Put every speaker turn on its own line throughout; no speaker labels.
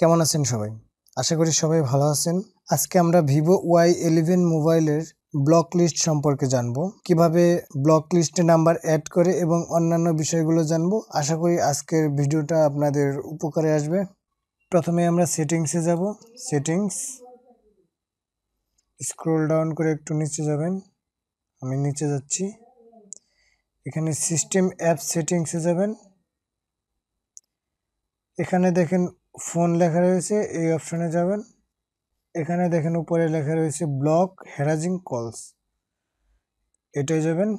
কেমন আছেন সবাই আশা করি সবাই ভালো আছেন আজকে আমরা ভিভো ওয়াই ইলেভেন মোবাইলের ব্লক লিস্ট সম্পর্কে জানব কিভাবে ব্লক লিস্টে নাম্বার অ্যাড করে এবং অন্যান্য বিষয়গুলো জানব আশা করি আজকের ভিডিওটা আপনাদের উপকারে আসবে প্রথমে আমরা সেটিংসে যাব সেটিংস স্ক্রোল ডাউন করে একটু নিচে যাবেন আমি নিচে যাচ্ছি এখানে সিস্টেম অ্যাপ সেটিংসে যাবেন এখানে দেখেন ফোন লেখা রয়েছে এই অপশানে যাবেন এখানে দেখেন উপরে লেখা রয়েছে ব্লক হ্যারাজিং কলস এটাই যাবেন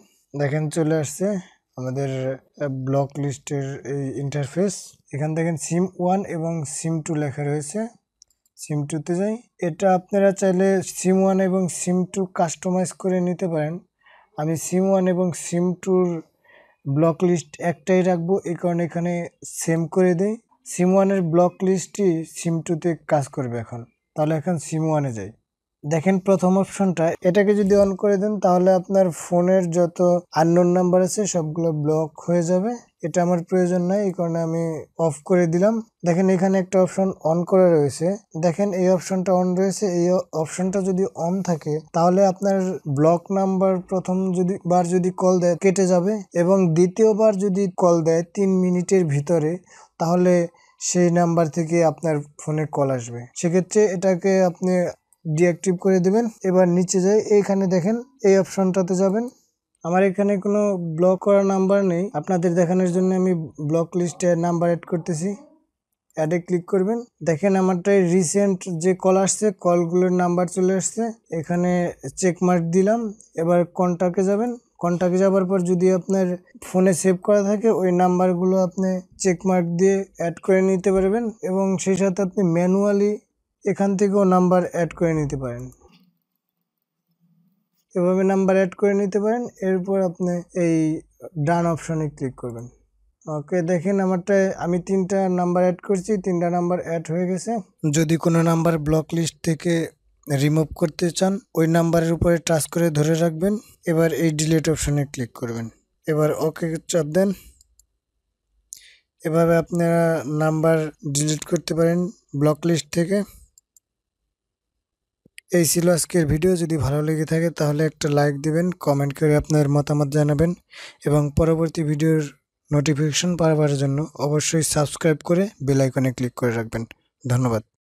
দেখেন চলে আসছে আমাদের ব্লক লিস্টের এই ইন্টারফেস এখানে দেখেন সিম ওয়ান এবং সিম টু লেখা রয়েছে সিম টুতে যাই এটা আপনারা চাইলে সিম ওয়ান এবং সিম টু কাস্টমাইজ করে নিতে পারেন আমি সিম ওয়ান এবং সিম টুর ব্লক লিস্ট একটাই রাখবো এই কারণে এখানে সেম করে দেই সিম ওয়ানের ব্লক লিস্টটি সিম টুতে কাজ করবে এখন তাহলে এখন সিম ওয়ানে যাই দেখেন প্রথম অপশনটা এটাকে যদি অন করে দেন তাহলে আপনার ফোনের যত আননোন নাম্বার আছে সবগুলো ব্লক হয়ে যাবে এটা আমার প্রয়োজন নাই এই কারণে আমি অফ করে দিলাম দেখেন এখানে একটা অপশন অন করা রয়েছে দেখেন এই অপশনটা অন রয়েছে এই অপশনটা যদি অন থাকে তাহলে আপনার ব্লক নাম্বার প্রথম যদি বার যদি কল দেয় কেটে যাবে এবং দ্বিতীয়বার যদি কল দেয় তিন মিনিটের ভিতরে তাহলে সেই নাম্বার থেকে আপনার ফোনে কল আসবে সেক্ষেত্রে এটাকে আপনি ডিঅ্যাক্টিভ করে দেবেন এবার নিচে যাই এইখানে দেখেন এই অপশনটাতে যাবেন আমার এখানে কোনো ব্লক করা নাম্বার নেই আপনাদের দেখানোর জন্য আমি ব্লক লিস্টে নাম্বার অ্যাড করতেছি অ্যাডে ক্লিক করবেন দেখেন আমারটাই রিসেন্ট যে কল আসছে কলগুলোর নাম্বার চলে আসছে এখানে চেক মার্ক দিলাম এবার কন্ট্যাক্টে যাবেন কন্ট্যাক্ট যাওয়ার পর যদি আপনার ফোনে সেভ করা থাকে ওই নাম্বারগুলো আপনি চেকমার্ক দিয়ে অ্যাড করে নিতে পারবেন এবং সেই সাথে আপনি ম্যানুয়ালি এখান থেকেও নাম্বার অ্যাড করে নিতে পারেন এভাবে নাম্বার অ্যাড করে নিতে পারেন এরপর আপনি এই ডান অপশনে ক্লিক করবেন ওকে দেখেন আমারটা আমি তিনটা নাম্বার অ্যাড করছি তিনটা নাম্বার অ্যাড হয়ে গেছে যদি কোনো নাম্বার ব্লক লিস্ট থেকে রিমুভ করতে চান ওই নাম্বারের উপরে টাচ করে ধরে রাখবেন এবার এই ডিলিট অপশানে ক্লিক করবেন এবার ওকে চাপ দেন এভাবে আপনারা নাম্বার ডিলিট করতে পারেন ব্লক লিস্ট থেকে এই ছিল আজকের ভিডিও যদি ভালো লেগে থাকে তাহলে একটা লাইক দিবেন কমেন্ট করে আপনার মতামত জানাবেন এবং পরবর্তী ভিডিওর নোটিফিকেশন পাওয়ার জন্য অবশ্যই সাবস্ক্রাইব করে বেলাইকনে ক্লিক করে রাখবেন ধন্যবাদ